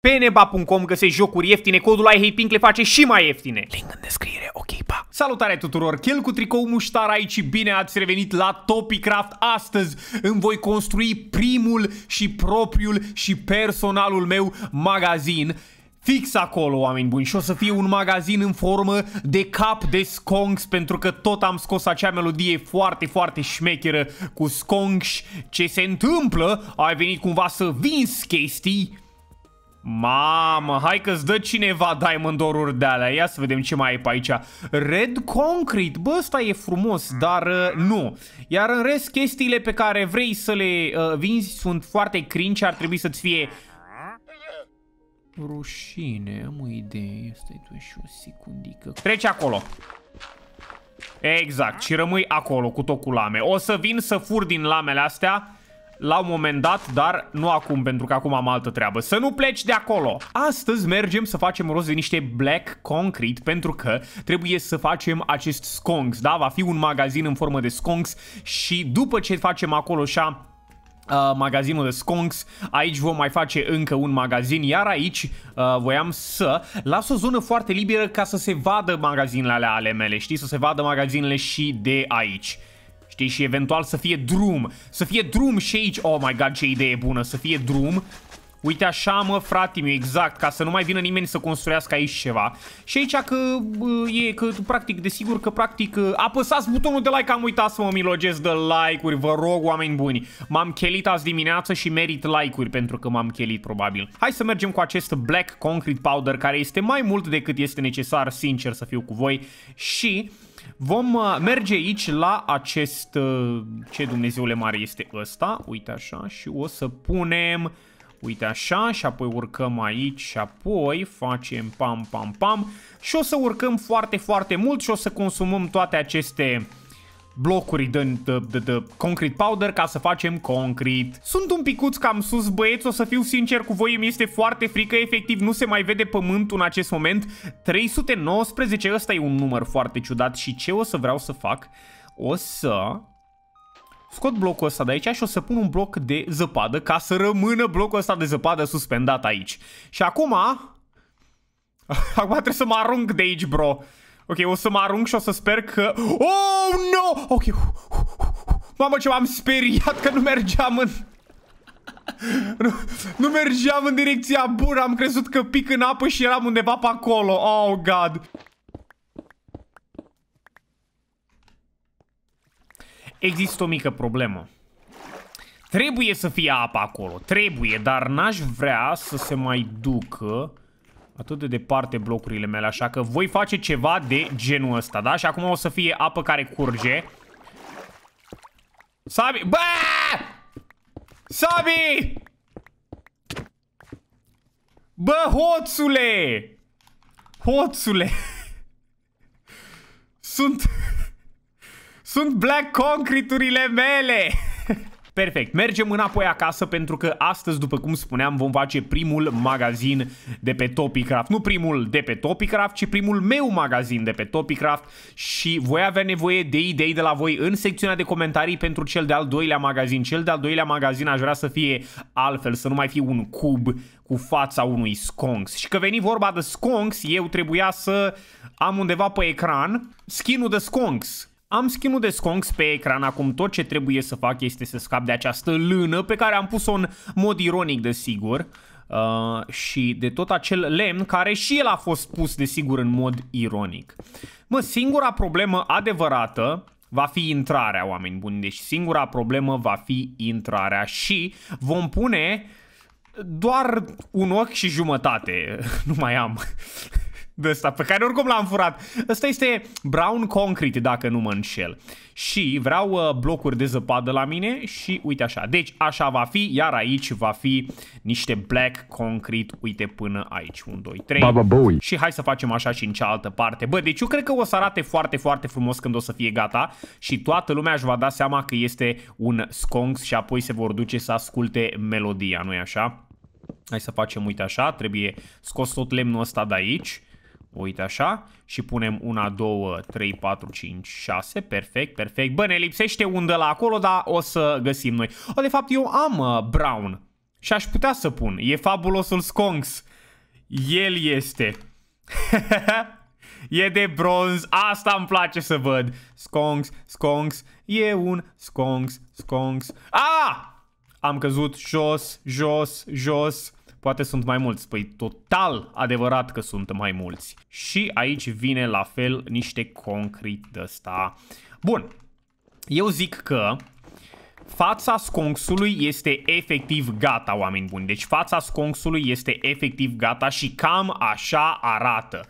Pe neba.com găsești jocuri ieftine, codul I hate pink le face și mai ieftine. Link în descriere, ok, pa! Salutare tuturor, Chel cu tricou muștar aici bine ați revenit la Topicraft. Astăzi îmi voi construi primul și propriul și personalul meu magazin fix acolo, oameni buni, și o să fie un magazin în formă de cap de skonks, pentru că tot am scos acea melodie foarte, foarte șmecheră cu skonks. Ce se întâmplă? Ai venit cumva să vinzi chestii? Mamă, hai că-ți dă cineva diamond oruri de alea. Ia să vedem ce mai ai pe aici. Red Concrete. Bă, ăsta e frumos, mm. dar uh, nu. Iar în rest, chestiile pe care vrei să le uh, vinzi sunt foarte cringe. Ar trebui să-ți fie rușine. Am o idee. Stai tu și o secundică. Treci acolo. Exact. Și rămâi acolo cu tot cu lame. O să vin să fur din lamele astea la un moment dat, dar nu acum, pentru că acum am altă treabă. Să nu pleci de acolo! Astăzi mergem să facem rost de niște black concrete, pentru că trebuie să facem acest sconks, da? Va fi un magazin în formă de sconks și după ce facem acolo așa Uh, magazinul de skunks. aici vom mai face încă un magazin, iar aici uh, voiam să las o zonă foarte liberă ca să se vadă magazinele ale, ale mele, știi, să se vadă magazinele și de aici știi? Și eventual să fie drum. Să fie drum și aici. Oh my god, ce idee bună. Să fie drum. Uite așa, mă, frate meu, exact, ca să nu mai vină nimeni să construiască aici ceva. Și aici că e, că practic, desigur că practic, apăsați butonul de like, am uitat să mă milogez de like-uri, vă rog, oameni buni. M-am chelit azi dimineață și merit like-uri pentru că m-am chelit, probabil. Hai să mergem cu acest Black Concrete Powder, care este mai mult decât este necesar, sincer să fiu cu voi. Și Vom uh, merge aici la acest, uh, ce Dumnezeule mare este ăsta, uite așa, și o să punem, uite așa, și apoi urcăm aici și apoi facem pam, pam, pam și o să urcăm foarte, foarte mult și o să consumăm toate aceste uh, blocuri de, de, de, de concrete powder ca să facem concret. Sunt un picuț cam sus, băieți, o să fiu sincer cu voi, mi este foarte frică, efectiv nu se mai vede pământul în acest moment. 319, ăsta e un număr foarte ciudat și ce o să vreau să fac? O să scot blocul ăsta de aici și o să pun un bloc de zăpadă ca să rămână blocul ăsta de zăpadă suspendat aici. Și acum... Acum trebuie să mă arunc de aici, bro. Ok, o să mă arunc și o să sper că... Oh, no! Ok. Mamă, ce m-am speriat că nu mergeam în... Nu, nu mergeam în direcția bună, am crezut că pic în apă și eram undeva pe acolo. Oh, God. Există o mică problemă. Trebuie să fie apă acolo, trebuie, dar n-aș vrea să se mai ducă atât de departe blocurile mele, așa că voi face ceva de genul ăsta, da? Și acum o să fie apă care curge. Sabi! Bă! Sabi! Bă, hoțule! Hoțule! Sunt... Sunt black concrete-urile mele! Perfect, mergem înapoi acasă pentru că astăzi, după cum spuneam, vom face primul magazin de pe Topicraft. Nu primul de pe Topicraft, ci primul meu magazin de pe Topicraft și voi avea nevoie de idei de la voi în secțiunea de comentarii pentru cel de-al doilea magazin. Cel de-al doilea magazin aș vrea să fie altfel, să nu mai fie un cub cu fața unui sconks. Și că veni vorba de sconks, eu trebuia să am undeva pe ecran skinul de sconks, am skin de Skonks pe ecran, acum tot ce trebuie să fac este să scap de această lână pe care am pus-o în mod ironic desigur uh, și de tot acel lemn care și el a fost pus desigur în mod ironic. Mă, singura problemă adevărată va fi intrarea, oameni buni, deci singura problemă va fi intrarea și vom pune doar un ochi și jumătate, nu mai am de ăsta, pe care oricum l-am furat. Ăsta este brown concrete, dacă nu mă înșel. Și vreau uh, blocuri de zăpadă la mine și uite așa. Deci așa va fi, iar aici va fi niște black concrete, uite până aici. 1, 2, 3. Baba boy. Și hai să facem așa și în cealaltă parte. Bă, deci eu cred că o să arate foarte, foarte frumos când o să fie gata și toată lumea își va da seama că este un sconks și apoi se vor duce să asculte melodia, nu-i așa? Hai să facem, uite așa, trebuie scos tot lemnul ăsta de aici Uite așa. Și punem una două trei patru cinci șase Perfect, perfect. Bă, ne lipsește un de la acolo, dar o să găsim noi. O, de fapt, eu am uh, brown. Și aș putea să pun. E fabulosul Skonks. El este. e de bronz. Asta îmi place să văd. Skonks, Skonks. E un Skonks, Skonks. Ah! Am căzut jos, jos, jos. Poate sunt mai mulți. Păi total adevărat că sunt mai mulți. Și aici vine la fel niște concret de ăsta. Bun. Eu zic că fața sconxului este efectiv gata, oameni buni. Deci fața sconxului este efectiv gata și cam așa arată.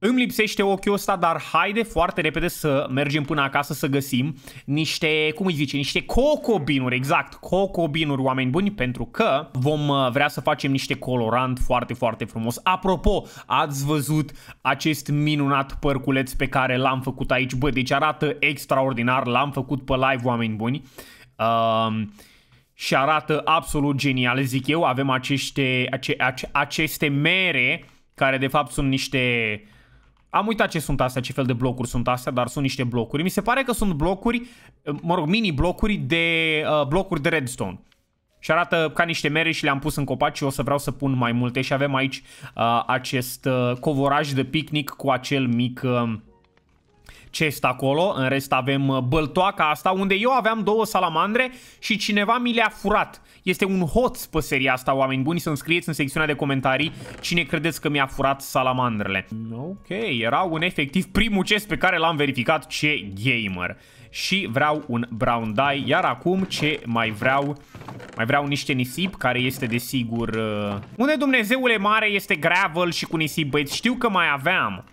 Îmi lipsește ochiul ăsta, dar haide foarte repede să mergem până acasă să găsim niște, cum îi zice, niște cocobinuri, exact, cocobinuri, oameni buni, pentru că vom uh, vrea să facem niște colorant foarte, foarte frumos. Apropo, ați văzut acest minunat părculeț pe care l-am făcut aici, bă, deci arată extraordinar, l-am făcut pe live, oameni buni. Um... și arată absolut genial, zic eu, avem aceste, ace, ace, aceste mere care de fapt sunt niște am uitat ce sunt astea, ce fel de blocuri sunt astea, dar sunt niște blocuri. Mi se pare că sunt blocuri, mă rog, mini-blocuri de uh, blocuri de redstone. Și arată ca niște mere și le-am pus în copaci și o să vreau să pun mai multe și avem aici uh, acest uh, covoraj de picnic cu acel mic... Uh, chest acolo, în rest avem uh, băltoaca asta, unde eu aveam două salamandre și cineva mi le-a furat. Este un hoț pe seria asta, oameni buni, să scrieți în secțiunea de comentarii cine credeți că mi-a furat salamandrele. Ok, era un efectiv primul chest pe care l-am verificat, ce gamer și vreau un brown dye, iar acum ce mai vreau, mai vreau niște nisip, care este desigur... Uh... Unde Dumnezeule mare este gravel și cu nisip, băieți, știu că mai aveam,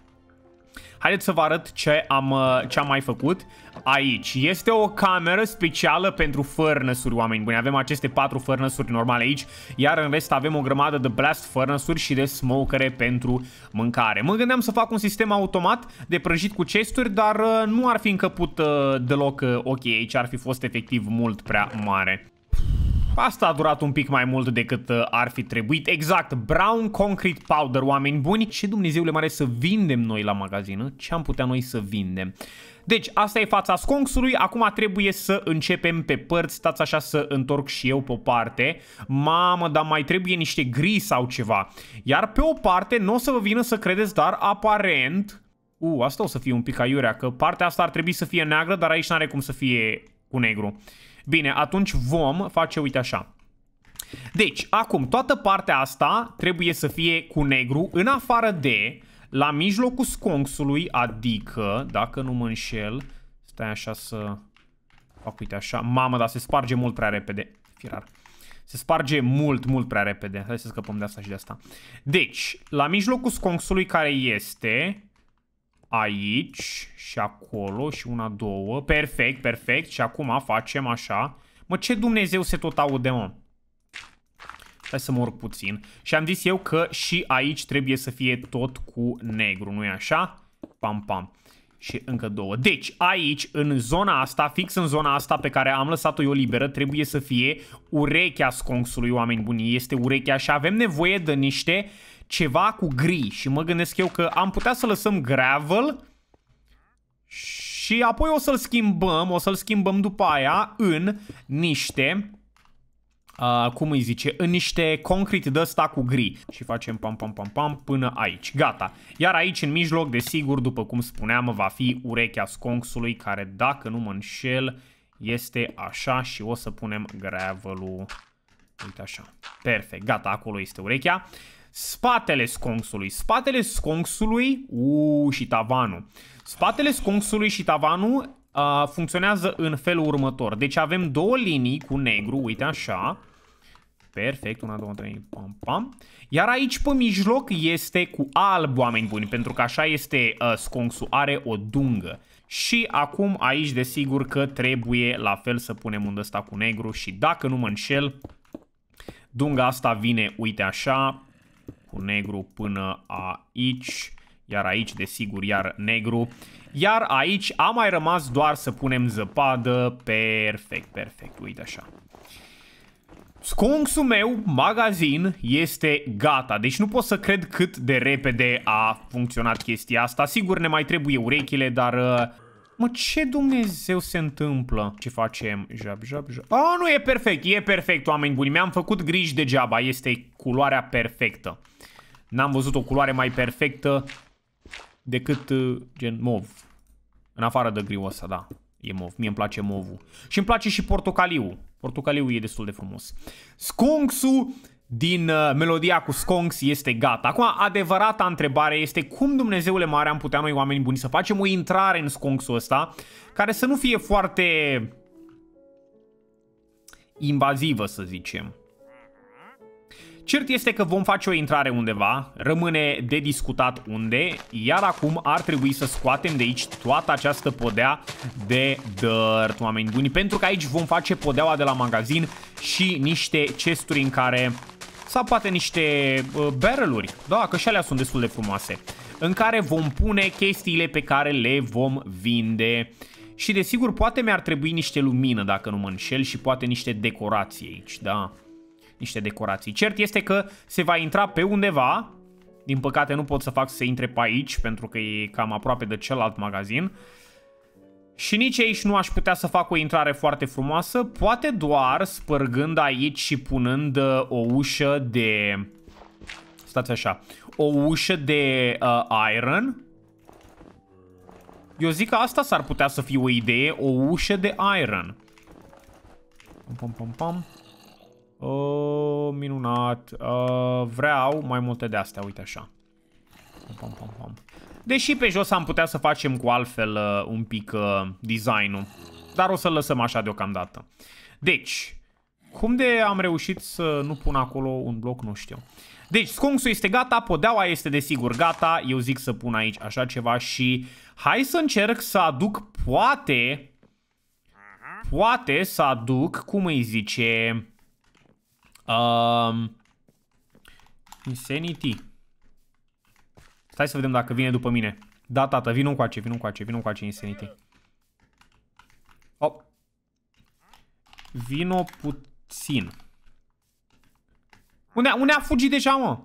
Haideți să vă arăt ce am, uh, ce am mai făcut aici. Este o cameră specială pentru furnăsuri, oameni buni. Avem aceste patru furnăsuri normale aici, iar în rest avem o grămadă de blast furnăsuri și de smokere pentru mâncare. Mă gândeam să fac un sistem automat de prăjit cu chesturi, dar uh, nu ar fi încăput uh, deloc ok aici, ar fi fost efectiv mult prea mare. Asta a durat un pic mai mult decât uh, ar fi trebuit. Exact, brown concrete powder, oameni buni. Ce Dumnezeule mare să vindem noi la magazin? Uh? Ce am putea noi să vindem? Deci, asta e fața sconxului, acum trebuie să începem pe părți, stați așa să întorc și eu pe o parte. Mamă, dar mai trebuie niște gri sau ceva. Iar pe o parte, nu o să vă vină să credeți, dar aparent... U, asta o să fie un pic aiurea, că partea asta ar trebui să fie neagră, dar aici n-are cum să fie cu negru. Uh, Bine, atunci vom face, uite așa. Deci, acum, toată partea asta trebuie să fie cu negru, în afară de la mijlocul sconxului, adică, dacă nu mă înșel, stai așa să fac, uite așa, mamă, dar se sparge mult prea repede, firar. Se sparge mult, mult prea repede. Hai să scăpăm de asta și de asta. Deci, la mijlocul sconxului care este aici și acolo și una, două. Perfect, perfect. Și acum facem așa. Mă, ce Dumnezeu se tot aude, mă? Hai să mor puțin. Și am zis eu că și aici trebuie să fie tot cu negru, nu-i așa? Pam, pam. Și încă două. Deci, aici, în zona asta, fix în zona asta pe care am lăsat-o eu liberă, trebuie să fie urechea sconsului oameni buni. Este urechea și avem nevoie de niște... Uh, ceva cu gri și mă gândesc eu că am putea să lăsăm gravel și apoi o să-l schimbăm, o să-l schimbăm după aia în niște, uh, cum îi zice, în niște concrete de ăsta cu gri. Și facem pam pam pam pam până aici, gata. Iar aici în mijloc, desigur, după cum spuneam, va fi urechea sconxului care, dacă nu mă înșel, este așa și o să punem gravelul Uite așa. Perfect, gata, acolo este urechea. Spatele sconxului. Spatele sconxului uu, și tavanul. Spatele sconxului și tavanul uh, funcționează în felul următor. Deci avem două linii cu negru, uite așa. Perfect, una, două, trei, pam, pam. Iar aici pe mijloc este cu alb, oameni buni, pentru că așa este uh, sconxul, are o dungă. Și acum aici desigur că trebuie la fel să punem unde ăsta cu negru și dacă nu mă înșel, dunga asta vine, uite așa, cu negru până aici, iar aici desigur iar negru, iar aici a mai rămas doar să punem zăpadă, perfect, perfect, uite așa. Sconsul meu, magazin, este gata, deci nu pot să cred cât de repede a funcționat chestia asta. Sigur, ne mai trebuie urechile, dar uh, Mă, ce Dumnezeu se întâmplă? Ce facem? Jab, jab, jab. Oh, nu, e perfect, e perfect, oameni buni. Mi-am făcut griji degeaba. Este culoarea perfectă. N-am văzut o culoare mai perfectă decât uh, gen mov. În afară de griul ăsta, da. E mov. Mie îmi place movul. Și îmi place și portocaliu. Portocaliu e destul de frumos. Skunksu din uh, melodia cu Skonks este gata. Acum, adevărata întrebare este cum Dumnezeule Mare am putea noi oameni buni să facem o intrare în Skonksul ăsta care să nu fie foarte invazivă, să zicem. Cert este că vom face o intrare undeva, rămâne de discutat unde, iar acum ar trebui să scoatem de aici toată această podea de dirt, oameni buni, pentru că aici vom face podeaua de la magazin și niște chesturi în care sau poate niște barreluri, da, că și alea sunt destul de frumoase, în care vom pune chestiile pe care le vom vinde. Și desigur, poate mi-ar trebui niște lumină, dacă nu mă înșel, și poate niște decorații aici, da, niște decorații. Cert este că se va intra pe undeva, din păcate nu pot să fac să intre pe aici, pentru că e cam aproape de celălalt magazin, uh, și nici aici nu aș putea să fac o intrare foarte frumoasă, poate doar spărgând aici și punând uh, o ușă de... Stați așa. O ușă de uh, iron. Eu zic că asta s-ar putea să fie o idee, o ușă de iron. Pam, pam, pam. Uh, oh, minunat. Uh, vreau mai multe de astea, uite așa. Pam, pam, pam. Deși pe jos am putea să facem cu altfel uh, un pic uh, designul. Dar o să-l lăsăm așa deocamdată. Deci, cum de am reușit să nu pun acolo un bloc, nu știu. Deci, scunksul este gata, podeaua este desigur gata. Eu zic să pun aici așa ceva și hai să încerc să aduc poate... Poate să aduc, cum îi zice... Uh, insanity. Stai să vedem dacă vine după mine. Da, tata, vin coace, vin coace, vin coace, Insanity. Op. Vino puțin. Unde, unde a fugit deja, mă?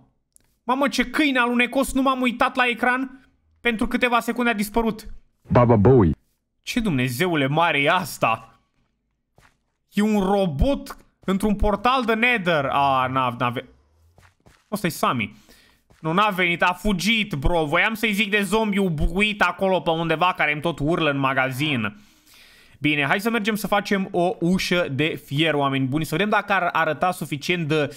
Mamă, ce câine alunecos, nu m-am uitat la ecran. Pentru câteva secunde a dispărut. Baba Bowie. Ce Dumnezeule mare e asta? E un robot într-un portal de Nether. A, n-ave... Asta i Sami. Nu, n-a venit, a fugit, bro. Voiam să-i zic de zombiu buit acolo pe undeva care îmi tot urlă în magazin. Bine, hai să mergem să facem o ușă de fier, oameni buni. Să vedem dacă ar arăta suficient de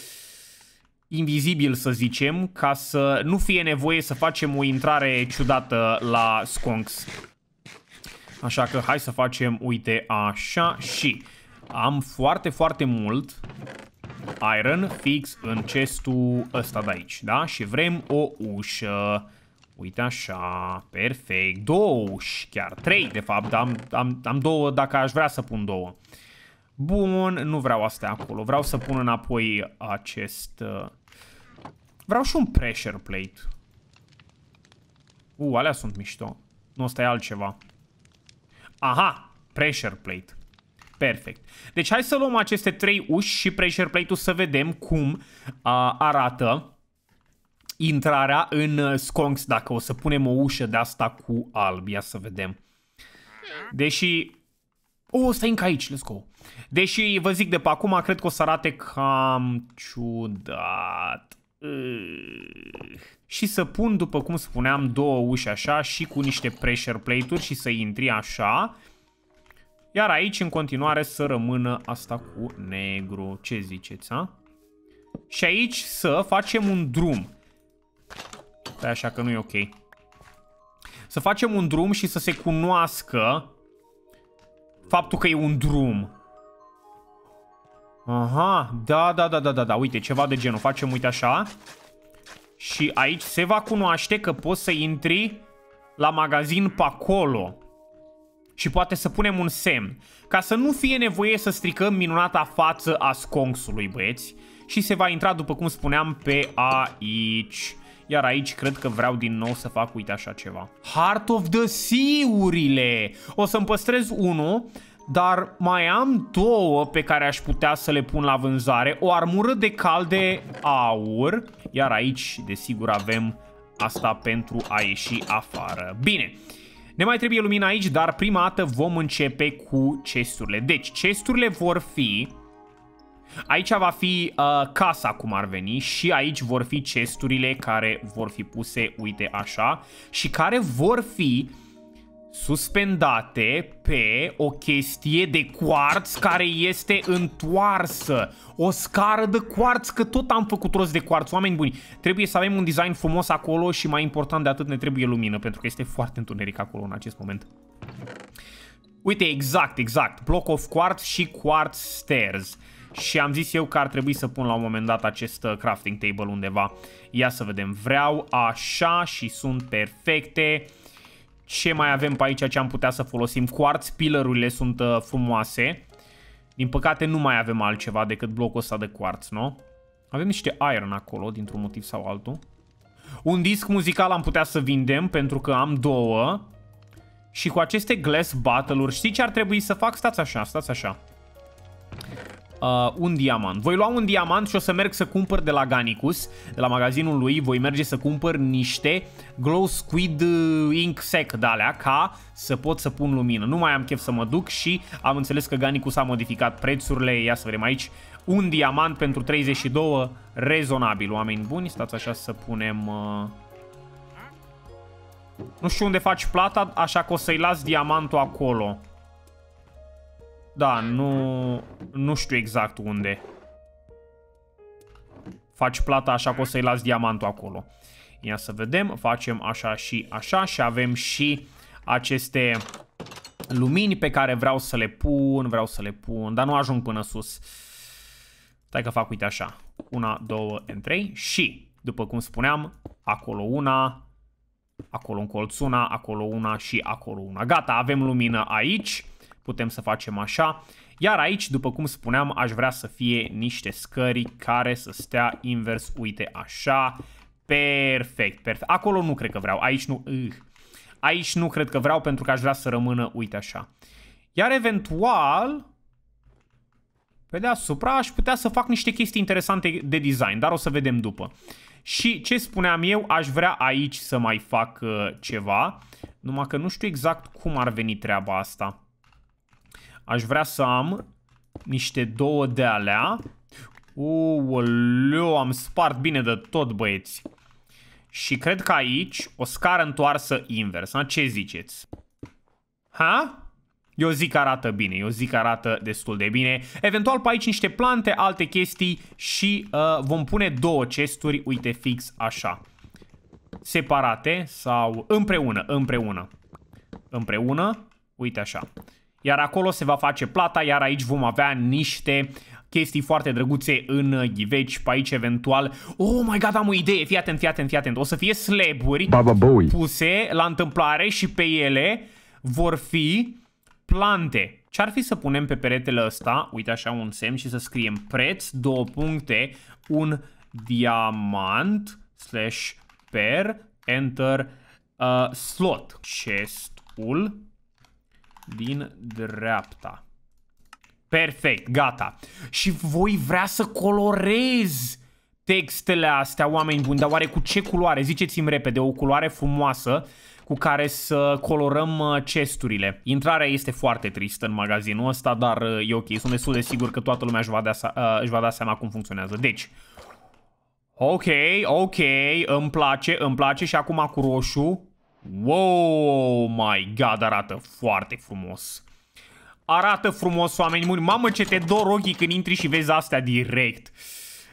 invizibil, să zicem, ca să nu fie nevoie să facem o intrare ciudată la skunks. Așa că hai să facem, uite, așa și... Am foarte, foarte mult iron fix în chestul ăsta de aici, da? Și vrem o ușă. Uite așa, perfect. Două uși, chiar trei de fapt, am, am, am două dacă aș vrea să pun două. Bun, nu vreau astea acolo, vreau să pun înapoi acest... Uh, vreau și un pressure plate. U, alea sunt mișto. Nu, ăsta e altceva. Aha, pressure plate. Perfect. Deci hai să luăm aceste trei uși și pressure plate-ul să vedem cum uh, arată intrarea în uh, Skonks dacă o să punem o ușă de asta cu alb. Ia să vedem. Deși... O, oh, stai încă aici, let's go. Deși, vă zic de pe acum, cred că o să arate cam ciudat. Și să pun, după cum spuneam, două uși așa și cu niște pressure plate-uri și să intri așa. Iar aici, în continuare, să rămână asta cu negru. Ce ziceți, a? Și aici să facem un drum. Stai așa că nu e ok. Să facem un drum și să se cunoască faptul că e un drum. Aha, da, da, da, da, da, da, uite, ceva de genul. Facem, uite, așa. Și aici se va cunoaște că poți să intri la magazin pe acolo și poate să punem un semn, ca să nu fie nevoie să stricăm minunata față a sconsului, băieți. Și se va intra, după cum spuneam, pe aici. Iar aici cred că vreau din nou să fac, uite așa ceva. Heart of the Sea-urile! O să-mi păstrez unul, dar mai am două pe care aș putea să le pun la vânzare. O armură de cal de aur, iar aici, desigur, avem asta pentru a ieși afară. Bine, ne mai trebuie lumina aici, dar prima dată vom începe cu chesturile. Deci, chesturile vor fi... Aici va fi uh, casa cum ar veni și aici vor fi chesturile care vor fi puse, uite așa, și care vor fi suspendate pe o chestie de quartz care este întoarsă. O scară de quartz, că tot am făcut rost de quartz, oameni buni. Trebuie să avem un design frumos acolo și mai important de atât ne trebuie lumină, pentru că este foarte întuneric acolo în acest moment. Uite, exact, exact. Block of quartz și quartz stairs. Și am zis eu că ar trebui să pun la un moment dat acest uh, crafting table undeva. Ia să vedem. Vreau așa și sunt perfecte. Ce mai avem pe aici ce am putea să folosim? Quartz pillar sunt uh, frumoase. Din păcate nu mai avem altceva decât blocul ăsta de quartz, nu? Avem niște iron acolo, dintr-un motiv sau altul. Un disc muzical am putea să vindem, pentru că am două. Și cu aceste glass battle-uri, știi ce ar trebui să fac? Stați așa, stați așa uh, un diamant. Voi lua un diamant și o să merg să cumpăr de la Ganicus, de la magazinul lui, voi merge să cumpăr niște Glow Squid uh, Ink Sec de alea, ca să pot să pun lumină. Nu mai am chef să mă duc și am înțeles că Ganicus a modificat prețurile, ia să vedem aici, un diamant pentru 32, rezonabil, oameni buni, stați așa să punem... Uh... Nu știu unde faci plata, așa că o să-i las diamantul acolo. Da, nu, nu știu exact unde. Faci plata așa că o să-i las diamantul acolo. Ia să vedem, facem așa și așa și avem și aceste lumini pe care vreau să le pun, vreau să le pun, dar nu ajung până sus. Stai că fac, uite așa, una, două, în trei și, după cum spuneam, acolo una, acolo un colțuna, acolo una și acolo una. Gata, avem lumină aici putem să facem așa. Iar aici, după cum spuneam, aș vrea să fie niște scări care să stea invers, uite, așa. Perfect, perfect. Acolo nu cred că vreau, aici nu... Uh. Aici nu cred că vreau pentru că aș vrea să rămână, uite așa. Iar eventual, pe deasupra aș putea să fac niște chestii interesante de design, dar o să vedem după. Și ce spuneam eu, aș vrea aici să mai fac uh, ceva, numai că nu știu exact cum ar veni treaba asta. Aș vrea să am niște două de alea. Uuuu, am spart bine de tot, băieți. Și cred că aici o scară întoarsă invers. Na? Ce ziceți? Ha? Eu zic că arată bine, eu zic că arată destul de bine. Eventual pe aici niște plante, alte chestii și uh, vom pune două chesturi, uite fix așa. Separate sau împreună, împreună. Împreună, uite așa iar acolo se va face plata, iar aici vom avea niște chestii foarte drăguțe în ghiveci, pe aici eventual. Oh my god, am o idee, fii atent, fii atent, fii atent. O să fie slaburi puse la întâmplare și pe ele vor fi plante. Ce-ar fi să punem pe peretele ăsta, uite așa un semn și să scriem preț, două puncte, un diamant, slash per, enter, uh, slot, chestul din dreapta. Perfect, gata. Și voi vrea să colorez textele astea, oameni buni, dar oare cu ce culoare? Ziceți-mi repede, o culoare frumoasă cu care să colorăm uh, chesturile. Intrarea este foarte tristă în magazinul ăsta, dar uh, e ok. Sunt destul de sigur că toată lumea își va da, uh, își va da seama cum funcționează. Deci, ok, ok, îmi place, îmi place și acum cu roșu. Wow, my god, arată foarte frumos. Arată frumos, oameni buni. Mamă, ce te dor ochii când intri și vezi astea direct.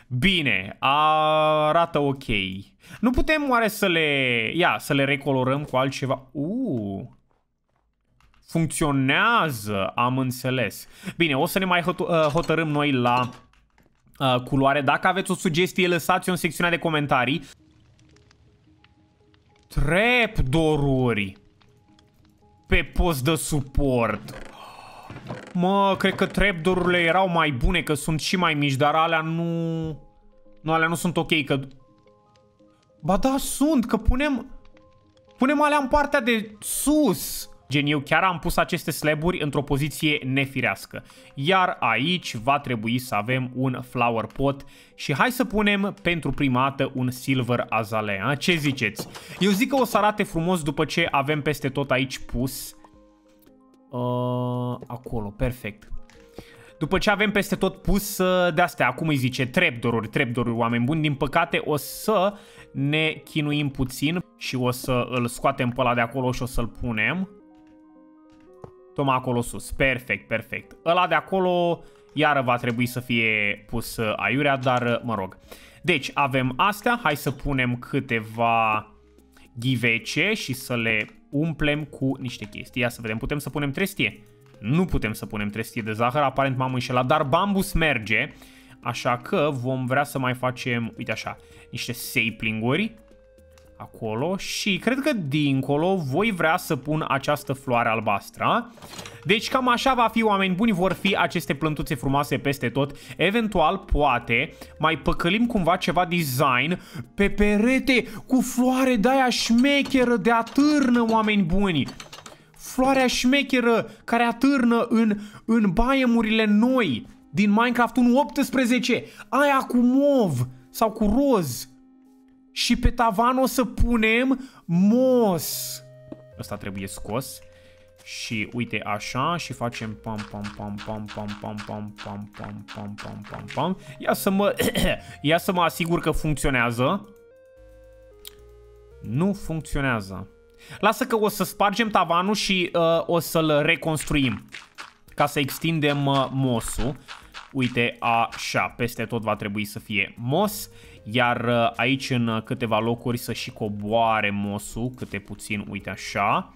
Bine, arată ok. Nu putem oare să le... Ia, să le recolorăm cu altceva? Uuu... Funcționează, am înțeles. Bine, o să ne mai uh, hotărâm noi la uh, culoare. Dacă aveți o sugestie, lăsați-o în secțiunea de comentarii trapdoor-uri pe post de suport. Mă, cred că trapdoor-urile erau mai bune, că sunt și mai mici, dar alea nu... Nu, alea nu sunt ok, că... Ba da, sunt, că punem... Punem alea în partea de sus. Gen, eu chiar am pus aceste slaburi într-o poziție nefirească. Iar aici va trebui să avem un flower pot și hai să punem pentru prima dată un silver azalea. Ce ziceți? Eu zic că o să arate frumos după ce avem peste tot aici pus. Uh, acolo, perfect. După ce avem peste tot pus uh, de-astea, acum îi zice trepdoruri, trepdoruri, oameni buni, din păcate o să ne chinuim puțin și o să îl scoatem pe ăla de acolo și o să-l punem. Toma acolo sus. Perfect, perfect. Ăla de acolo iară va trebui să fie pus uh, aiurea, dar uh, mă rog. Deci, avem astea. Hai să punem câteva ghivece și să le umplem cu niște chestii. Ia să vedem, putem să punem trestie? Nu putem să punem trestie de zahăr, aparent m-am înșelat, dar bambus merge. Așa că vom vrea să mai facem, uite așa, niște sapling-uri acolo și cred că dincolo voi vrea să pun această floare albastră. Deci cam așa va fi, oameni buni, vor fi aceste plântuțe frumoase peste tot. Eventual, poate, mai păcălim cumva ceva design pe perete cu floare de-aia șmecheră de atârnă, oameni buni floarea șmecheră care atârnă în, în baiemurile noi din Minecraft 1.18, aia cu mov sau cu roz și pe tavan o să punem mos. Asta trebuie scos. Și uite așa și facem pam pam pam pam pam pam pam pam pam pam pam pam pam. Ia să mă ia să mă asigur că funcționează. Nu funcționează. Lasă că o să spargem tavanul și uh, o să-l reconstruim ca să extindem uh, mosul. Uite, așa, peste tot va trebui să fie mos iar uh, aici în uh, câteva locuri să și coboare mosul, câte puțin, uite așa.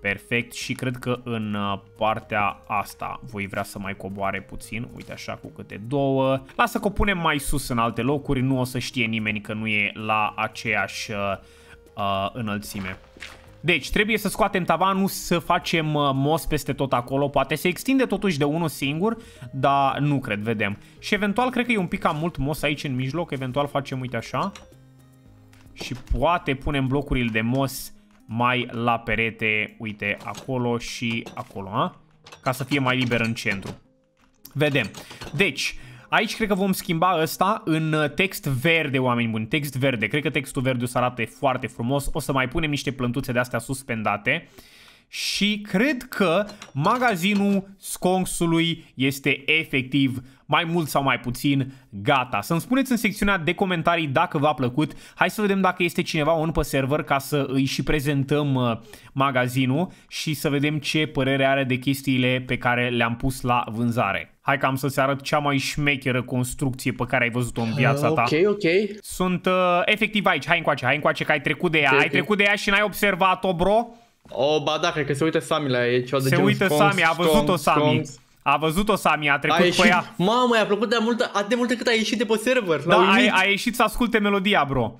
Perfect și cred că în uh, partea asta voi vrea să mai coboare puțin, uite așa cu câte două. Lasă că o punem mai sus în alte locuri, nu o să știe nimeni că nu e la aceeași uh, înălțime. Deci trebuie să scoatem tavanul, să facem uh, mos peste tot acolo, poate se extinde totuși de unul singur, dar nu cred, vedem. Și eventual cred că e un pic cam mult mos aici în mijloc, eventual facem, uite așa. Și poate punem blocurile de mos mai la perete, uite, acolo și acolo, a? ca să fie mai liber în centru. Vedem. Deci, Aici cred că vom schimba ăsta în uh, text verde, oameni buni, text verde. Cred că textul verde o să arate foarte frumos. O să mai punem niște plântuțe de astea suspendate. Și cred că magazinul sconsului este efectiv mai mult sau mai puțin gata. Să-mi spuneți în secțiunea de comentarii dacă v-a plăcut. Hai să vedem dacă este cineva on pe server ca să îi și prezentăm uh, magazinul și să vedem ce părere are de chestiile pe care le-am pus la vânzare hai că am să-ți arăt cea mai șmecheră construcție pe care ai văzut-o în viața ta. Ok, ok. Sunt uh, efectiv aici, hai încoace, hai încoace că ai trecut de ea. Okay, ai okay. trecut de ea și n-ai observat-o, bro? O, ba da, cred că se uită Sami la ei. Ceva de se uită Sami, a văzut-o Sami. A văzut-o Sami, a trecut a ieșit, pe ea. Mamă, i-a plăcut de mult, atât de mult cât a ieșit de pe server. Da, a, a ieșit să asculte melodia, bro.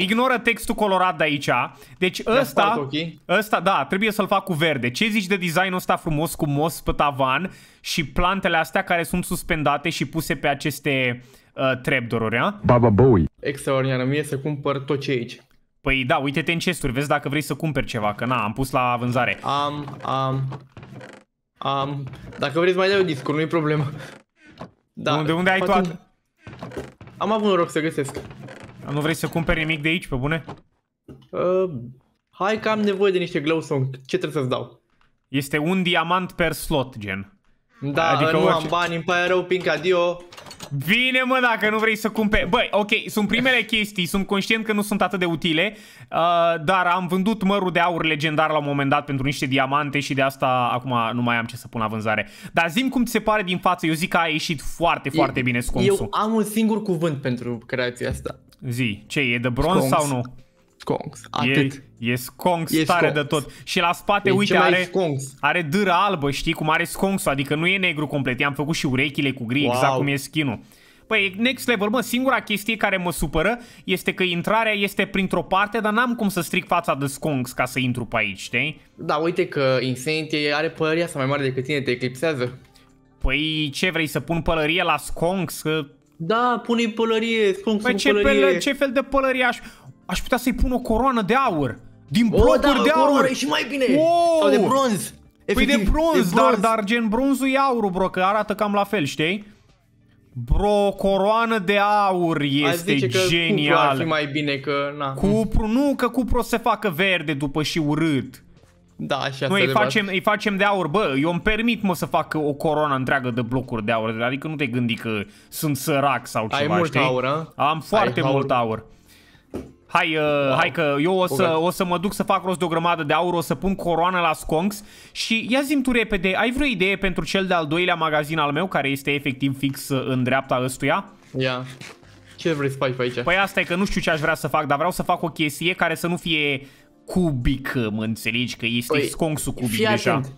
Ignoră textul colorat de aici. Deci ăsta, ochii. ăsta, da, trebuie să-l fac cu verde. Ce zici de designul ăsta frumos cu mos pe tavan și plantele astea care sunt suspendate și puse pe aceste uh, trapdoor-uri, a? Baba Bowie. Extraordinară, mie să cumpăr tot ce e aici. Păi da, uite-te în chesturi, vezi dacă vrei să cumperi ceva, că na, am pus la vânzare. Am, am, am, dacă vrei mai dai o discuri, nu-i problemă. Da, unde, unde ai toate? Am avut noroc să găsesc. Nu vrei să cumperi nimic de aici, pe bune? Uh, hai că am nevoie de niște glowstone. Ce trebuie să-ți dau? Este un diamant per slot, gen. Da, adică nu orice... am bani, îmi pare rău, pink, adio. Bine, mă, dacă nu vrei să cumperi. Băi, ok, sunt primele chestii, sunt conștient că nu sunt atât de utile, uh, dar am vândut mărul de aur legendar la un moment dat pentru niște diamante și de asta acum nu mai am ce să pun la vânzare. Dar zim cum ți se pare din față, eu zic că a ieșit foarte, foarte e, bine scumsul. Eu am un singur cuvânt pentru creația asta. Zi, ce e de bronz sau nu? Sconks, atât. E, e sconks e tare de tot. Și la spate, e uite, are, are dâră albă, știi cum are sconks adică nu e negru complet. I-am făcut și urechile cu gri, exact wow. exact cum e skin-ul. Păi, next level, mă, singura chestie care mă supără este că intrarea este printr-o parte, dar n-am cum să stric fața de Skonks ca să intru pe aici, știi? Da, uite că Insanity are pălăria asta mai mare decât tine, te eclipsează. Păi, ce vrei, să pun pălărie la Skonks? Că da, pune-i pălărie, spun păi ce, pălărie. Fel, ce fel de pălărie aș... Aș putea să-i pun o coroană de aur. Din blocuri oh, da, de aur. e și mai bine. Oh, Sau de bronz. Efectiv, păi de bronz, de bronz, dar, dar gen bronzul e aurul, bro, că arată cam la fel, știi? Bro, coroană de aur este zice că genial. Cupru ar fi mai bine că... Na. Cupru, nu, că cupru o să se facă verde după și urât. Da, așa Noi îi facem, îi facem de aur, bă, eu îmi permit mă să fac o coroană întreagă de blocuri de aur, adică nu te gândi că sunt sărac sau ceva, Ai mult aur, a? Am foarte Ai mult aur. aur. Hai, uh, wow. hai că eu o să, o să mă duc să fac rost de o grămadă de aur, o să pun coroană la sconx și ia zi tu repede, ai vreo idee pentru cel de-al doilea magazin al meu care este efectiv fix uh, în dreapta ăstuia? Ia. Yeah. Ce vrei să faci pe aici? Păi asta e că nu știu ce aș vrea să fac, dar vreau să fac o chestie care să nu fie cubică, mă înțelegi? Că este păi, sconxul cubic deja. Atent.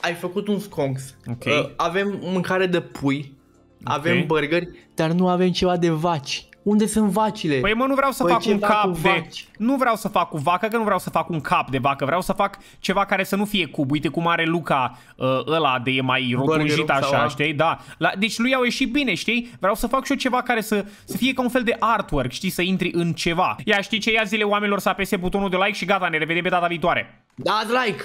Ai făcut un sconx. Okay. Uh, avem mâncare de pui, okay. avem burgeri, dar nu avem ceva de vaci. Unde sunt vacile? Păi mă, nu vreau să păi fac un cap de... Vaci? Nu vreau să fac cu vacă, că nu vreau să fac un cap de vacă. Vreau să fac ceva care să nu fie cub. Uite cum are Luca uh, ăla de e mai rotunjit așa, sau... știi? Da. La... Deci lui au ieșit bine, știi? Vreau să fac și eu ceva care să, să fie ca un fel de artwork, știi? Să intri în ceva. Ia, știi ce? Ia zile oamenilor să apese butonul de like și gata, ne revedem pe data viitoare. Dați like!